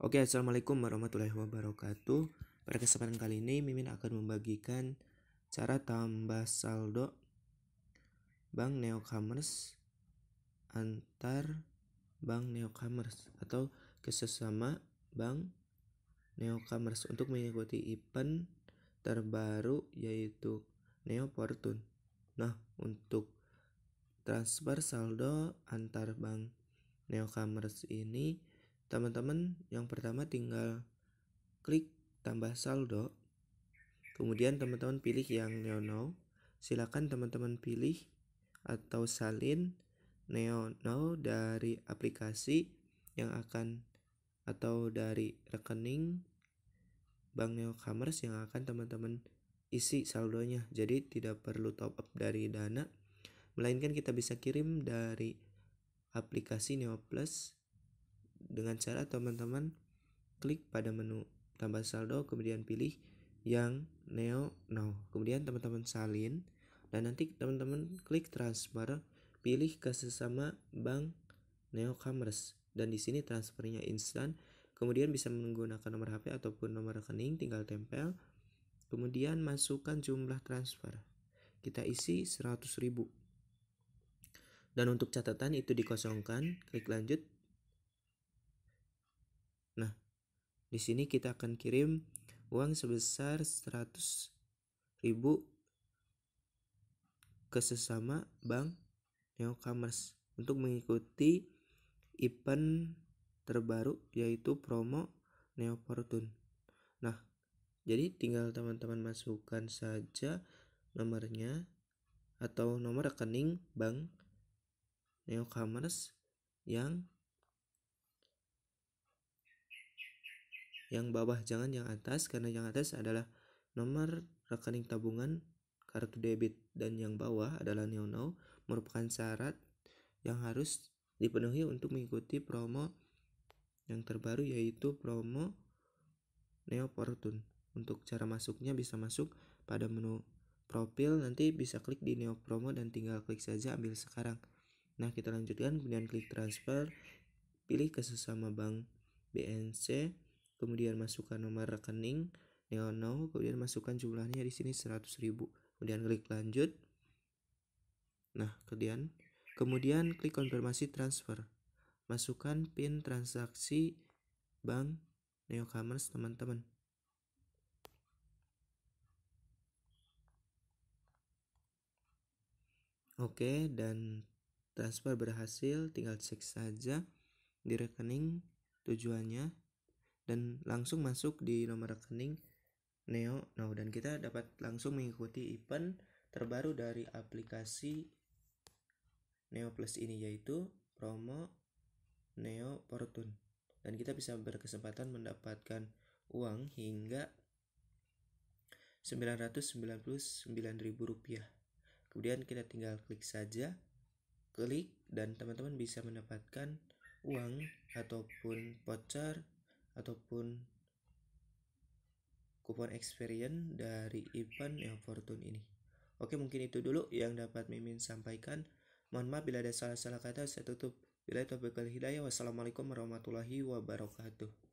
Oke, Assalamualaikum warahmatullahi wabarakatuh. Pada kesempatan kali ini, Mimin akan membagikan cara tambah saldo Bank Neocommerce antar Bank Neocommerce atau kesesama Bank Neocommerce untuk mengikuti event terbaru yaitu Neo Nah, untuk transfer saldo antar bank Neocommerce ini teman-teman yang pertama tinggal klik tambah saldo kemudian teman-teman pilih yang neo now silakan teman-teman pilih atau salin neo now dari aplikasi yang akan atau dari rekening bank neo commerce yang akan teman-teman isi saldonya jadi tidak perlu top up dari dana melainkan kita bisa kirim dari aplikasi neo plus dengan cara teman-teman klik pada menu tambah saldo kemudian pilih yang neo now kemudian teman-teman salin dan nanti teman-teman klik transfer pilih ke sesama bank neo commerce dan di sini transfernya instan kemudian bisa menggunakan nomor HP ataupun nomor rekening tinggal tempel kemudian masukkan jumlah transfer kita isi 100.000 dan untuk catatan itu dikosongkan klik lanjut Di sini kita akan kirim uang sebesar 100 ribu ke sesama bank commerce untuk mengikuti event terbaru yaitu promo Neofortune. Nah, jadi tinggal teman-teman masukkan saja nomornya atau nomor rekening bank commerce yang yang bawah jangan yang atas karena yang atas adalah nomor rekening tabungan kartu debit dan yang bawah adalah new now merupakan syarat yang harus dipenuhi untuk mengikuti promo yang terbaru yaitu promo Neo Fortune. Untuk cara masuknya bisa masuk pada menu profil nanti bisa klik di Neo Promo dan tinggal klik saja ambil sekarang. Nah, kita lanjutkan kemudian klik transfer, pilih ke sesama bank BNC kemudian masukkan nomor rekening Neono, kemudian masukkan jumlahnya di sini 100.000. Kemudian klik lanjut. Nah, kemudian kemudian klik konfirmasi transfer. Masukkan PIN transaksi Bank Neocommerce teman-teman. Oke, dan transfer berhasil, tinggal cek saja di rekening tujuannya dan langsung masuk di nomor rekening Neo Now nah, dan kita dapat langsung mengikuti event terbaru dari aplikasi Neo Plus ini yaitu promo Neo Fortune dan kita bisa berkesempatan mendapatkan uang hingga Rp999.000. Kemudian kita tinggal klik saja, klik dan teman-teman bisa mendapatkan uang ataupun voucher ataupun kupon experience dari event yang fortune ini. Oke mungkin itu dulu yang dapat Mimin sampaikan. Mohon maaf bila ada salah-salah kata saya tutup. Bila itu hidayah. Wassalamualaikum warahmatullahi wabarakatuh.